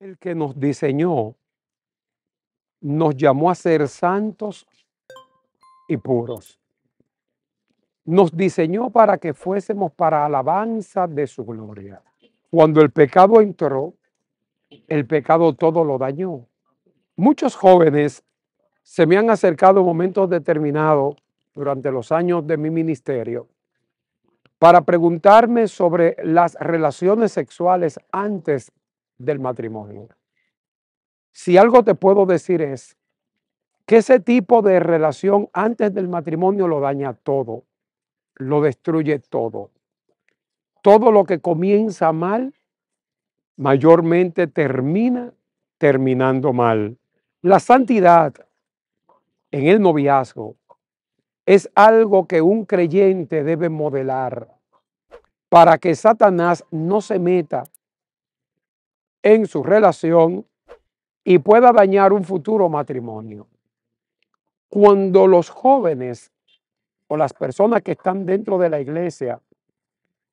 el que nos diseñó, nos llamó a ser santos y puros. Nos diseñó para que fuésemos para alabanza de su gloria. Cuando el pecado entró, el pecado todo lo dañó. Muchos jóvenes se me han acercado en momentos determinados durante los años de mi ministerio para preguntarme sobre las relaciones sexuales antes del matrimonio. Si algo te puedo decir es que ese tipo de relación antes del matrimonio lo daña todo, lo destruye todo. Todo lo que comienza mal, mayormente termina terminando mal. La santidad en el noviazgo es algo que un creyente debe modelar para que Satanás no se meta en su relación y pueda dañar un futuro matrimonio. Cuando los jóvenes o las personas que están dentro de la iglesia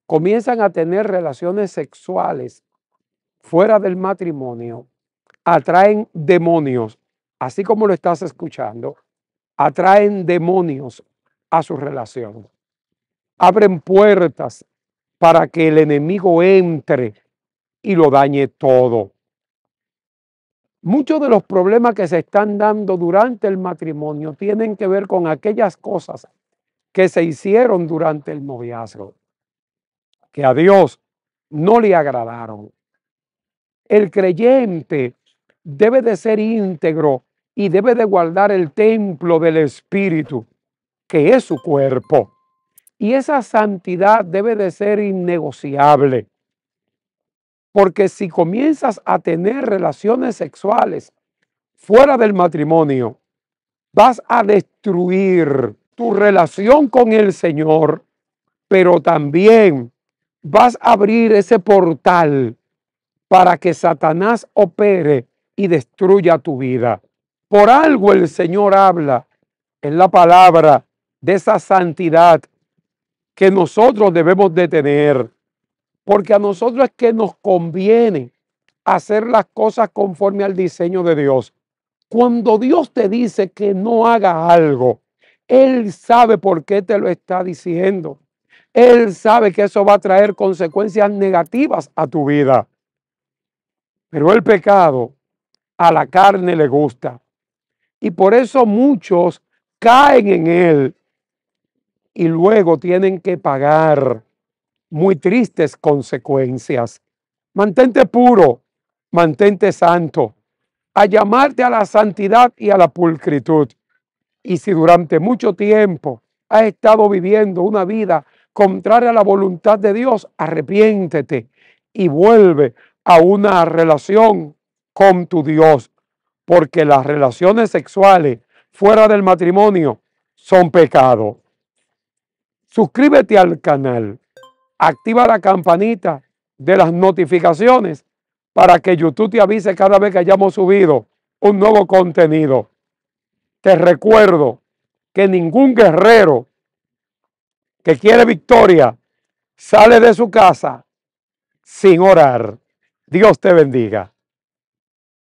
comienzan a tener relaciones sexuales fuera del matrimonio, atraen demonios, así como lo estás escuchando, atraen demonios a su relación. Abren puertas para que el enemigo entre y lo dañe todo. Muchos de los problemas que se están dando durante el matrimonio tienen que ver con aquellas cosas que se hicieron durante el noviazgo, que a Dios no le agradaron. El creyente debe de ser íntegro y debe de guardar el templo del Espíritu, que es su cuerpo. Y esa santidad debe de ser innegociable. Porque si comienzas a tener relaciones sexuales fuera del matrimonio, vas a destruir tu relación con el Señor, pero también vas a abrir ese portal para que Satanás opere y destruya tu vida. Por algo el Señor habla en la palabra de esa santidad que nosotros debemos de tener porque a nosotros es que nos conviene hacer las cosas conforme al diseño de Dios. Cuando Dios te dice que no haga algo, Él sabe por qué te lo está diciendo. Él sabe que eso va a traer consecuencias negativas a tu vida. Pero el pecado a la carne le gusta. Y por eso muchos caen en él y luego tienen que pagar muy tristes consecuencias. Mantente puro, mantente santo, a llamarte a la santidad y a la pulcritud. Y si durante mucho tiempo has estado viviendo una vida contraria a la voluntad de Dios, arrepiéntete y vuelve a una relación con tu Dios, porque las relaciones sexuales fuera del matrimonio son pecado. Suscríbete al canal activa la campanita de las notificaciones para que YouTube te avise cada vez que hayamos subido un nuevo contenido. Te recuerdo que ningún guerrero que quiere victoria sale de su casa sin orar. Dios te bendiga.